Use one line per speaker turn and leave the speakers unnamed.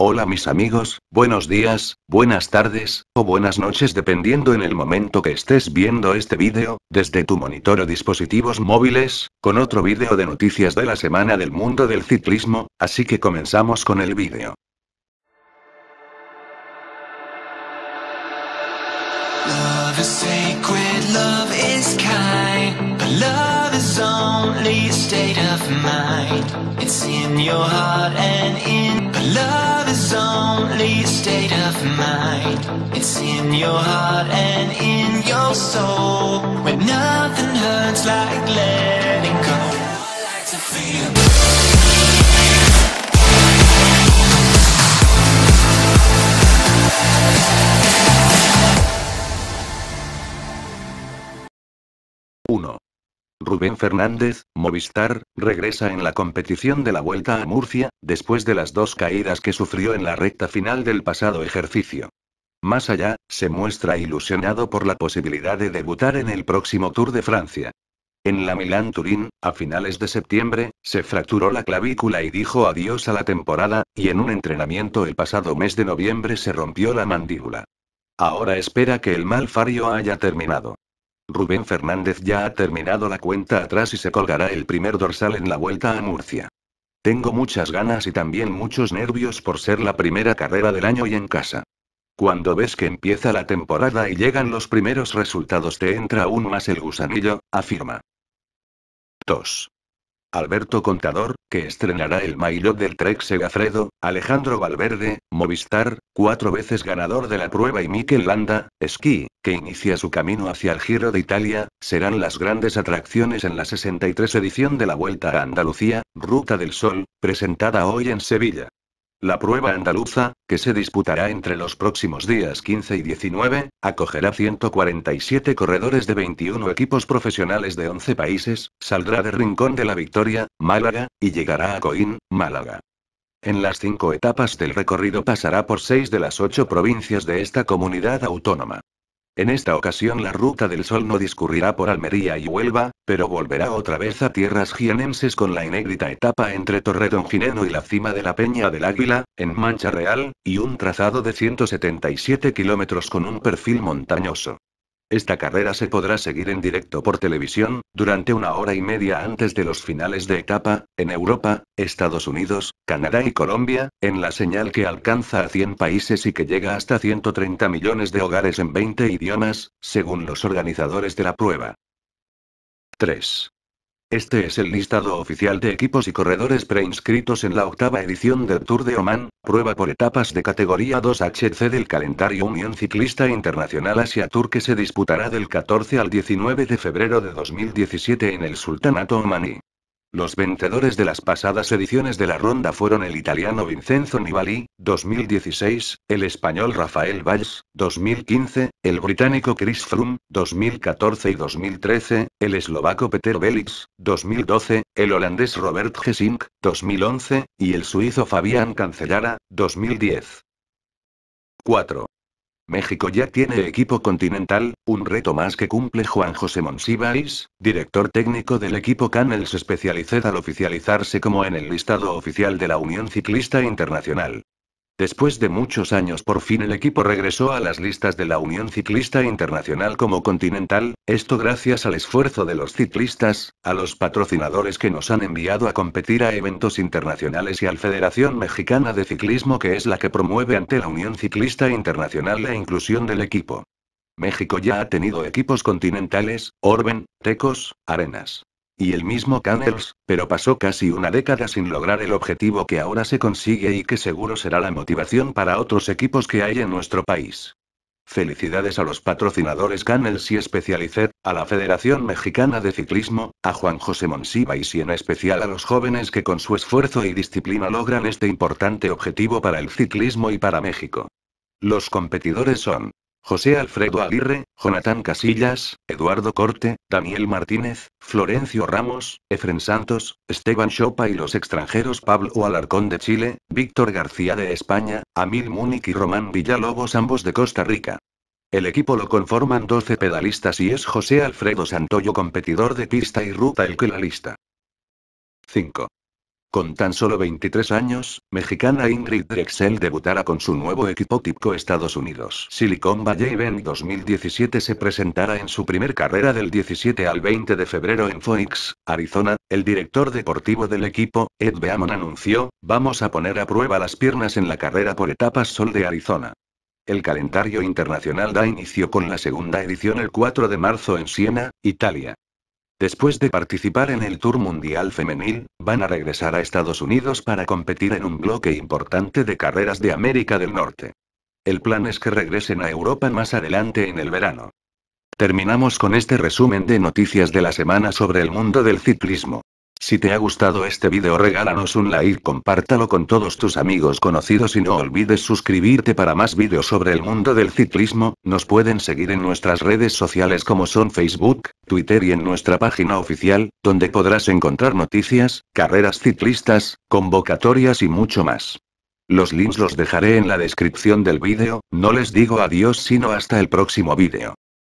Hola mis amigos, buenos días, buenas tardes, o buenas noches dependiendo en el momento que estés viendo este vídeo, desde tu monitor o dispositivos móviles, con otro vídeo de noticias de la semana del mundo del ciclismo, así que comenzamos con el vídeo. only state of mind. It's in your heart and in your soul. Rubén Fernández, Movistar, regresa en la competición de la Vuelta a Murcia, después de las dos caídas que sufrió en la recta final del pasado ejercicio. Más allá, se muestra ilusionado por la posibilidad de debutar en el próximo Tour de Francia. En la Milán-Turín, a finales de septiembre, se fracturó la clavícula y dijo adiós a la temporada, y en un entrenamiento el pasado mes de noviembre se rompió la mandíbula. Ahora espera que el mal fario haya terminado. Rubén Fernández ya ha terminado la cuenta atrás y se colgará el primer dorsal en la vuelta a Murcia. Tengo muchas ganas y también muchos nervios por ser la primera carrera del año y en casa. Cuando ves que empieza la temporada y llegan los primeros resultados te entra aún más el gusanillo, afirma. 2. Alberto Contador, que estrenará el maillot del Trek Segafredo, Alejandro Valverde, Movistar, cuatro veces ganador de la prueba y Mikel Landa, esquí, que inicia su camino hacia el Giro de Italia, serán las grandes atracciones en la 63 edición de la Vuelta a Andalucía, Ruta del Sol, presentada hoy en Sevilla. La prueba andaluza, que se disputará entre los próximos días 15 y 19, acogerá 147 corredores de 21 equipos profesionales de 11 países, saldrá de Rincón de la Victoria, Málaga, y llegará a Coín, Málaga. En las cinco etapas del recorrido pasará por seis de las ocho provincias de esta comunidad autónoma. En esta ocasión la ruta del sol no discurrirá por Almería y Huelva, pero volverá otra vez a tierras jienenses con la inédita etapa entre Gineno y la cima de la Peña del Águila, en Mancha Real, y un trazado de 177 kilómetros con un perfil montañoso. Esta carrera se podrá seguir en directo por televisión, durante una hora y media antes de los finales de etapa, en Europa, Estados Unidos, Canadá y Colombia, en la señal que alcanza a 100 países y que llega hasta 130 millones de hogares en 20 idiomas, según los organizadores de la prueba. 3. Este es el listado oficial de equipos y corredores preinscritos en la octava edición del Tour de Oman, prueba por etapas de categoría 2HC del calendario Unión Ciclista Internacional Asia Tour que se disputará del 14 al 19 de febrero de 2017 en el Sultanato Omaní. Los vencedores de las pasadas ediciones de la ronda fueron el italiano Vincenzo Nibali, 2016, el español Rafael Valls, 2015, el británico Chris Froome, 2014 y 2013, el eslovaco Peter Bellix, 2012, el holandés Robert Gesink, 2011, y el suizo Fabián Cancellara, 2010. 4. México ya tiene equipo continental, un reto más que cumple Juan José Monsiváis, director técnico del equipo Canels Especialized al oficializarse como en el listado oficial de la Unión Ciclista Internacional. Después de muchos años por fin el equipo regresó a las listas de la Unión Ciclista Internacional como continental, esto gracias al esfuerzo de los ciclistas, a los patrocinadores que nos han enviado a competir a eventos internacionales y a la Federación Mexicana de Ciclismo que es la que promueve ante la Unión Ciclista Internacional la inclusión del equipo. México ya ha tenido equipos continentales, Orben, Tecos, Arenas. Y el mismo Canels, pero pasó casi una década sin lograr el objetivo que ahora se consigue y que seguro será la motivación para otros equipos que hay en nuestro país. Felicidades a los patrocinadores Canels y Especialicet, a la Federación Mexicana de Ciclismo, a Juan José Monsiva y en especial a los jóvenes que con su esfuerzo y disciplina logran este importante objetivo para el ciclismo y para México. Los competidores son José Alfredo Aguirre, Jonathan Casillas, Eduardo Corte, Daniel Martínez, Florencio Ramos, Efren Santos, Esteban Chopa y los extranjeros Pablo Alarcón de Chile, Víctor García de España, Amil Múnich y Román Villalobos ambos de Costa Rica. El equipo lo conforman 12 pedalistas y es José Alfredo Santoyo competidor de pista y ruta el que la lista. 5. Con tan solo 23 años, mexicana Ingrid Drexel debutará con su nuevo equipo típico Estados Unidos. Silicon Valley Event 2017 se presentará en su primer carrera del 17 al 20 de febrero en Phoenix, Arizona. El director deportivo del equipo, Ed Beamon anunció, vamos a poner a prueba las piernas en la carrera por etapas Sol de Arizona. El calendario internacional da inicio con la segunda edición el 4 de marzo en Siena, Italia. Después de participar en el Tour Mundial Femenil, van a regresar a Estados Unidos para competir en un bloque importante de carreras de América del Norte. El plan es que regresen a Europa más adelante en el verano. Terminamos con este resumen de noticias de la semana sobre el mundo del ciclismo. Si te ha gustado este video regálanos un like, compártalo con todos tus amigos conocidos y no olvides suscribirte para más videos sobre el mundo del ciclismo, nos pueden seguir en nuestras redes sociales como son Facebook, Twitter y en nuestra página oficial, donde podrás encontrar noticias, carreras ciclistas, convocatorias y mucho más. Los links los dejaré en la descripción del video. no les digo adiós sino hasta el próximo video.